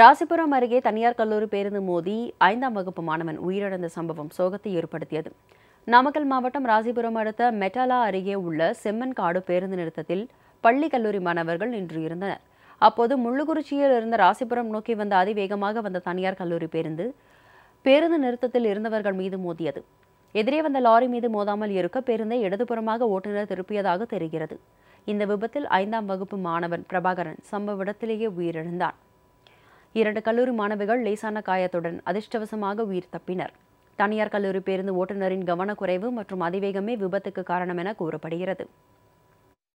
ராசிபுரம் அருகே தனியார் கல்லூரி பேருந்து மோதி ஐந்தாம் வகுப்பு மாணவன் உயிரிழந்த சம்பவம் சோகத்தை ஏற்படுத்தியது நாமக்கல் மாவட்டம் ராசிபுரம் அடுத்த மெட்டாலா அருகே உள்ள செம்மன் காடு பேருந்து நிறுத்தத்தில் பள்ளி கல்லூரி மாணவர்கள் நின்று இருந்தனர் அப்போது முள்ளுக்குறிச்சியில் இருந்த ராசிபுரம் நோக்கி வந்த அதிவேகமாக வந்த தனியார் கல்லூரி பேருந்து பேருந்து நிறுத்தத்தில் இருந்தவர்கள் மீது மோதியது எதிரே வந்த லாரி மீது மோதாமல் இருக்க பேருந்தை இடதுபுறமாக ஓட்டுநர் திருப்பியதாக தெரிகிறது இந்த விபத்தில் ஐந்தாம் வகுப்பு மாணவன் பிரபாகரன் சம்பவ இடத்திலேயே உயிரிழந்தான் இரண்டு கல்லூரி மாணவிகள் லேசான காயத்துடன் அதிர்ஷ்டவசமாக உயிர் தப்பினர் தனியார் கல்லூரி பேருந்து ஓட்டுநரின் கவனக்குறைவு மற்றும் அதிவேகமே விபத்துக்கு காரணம் என கூறப்படுகிறது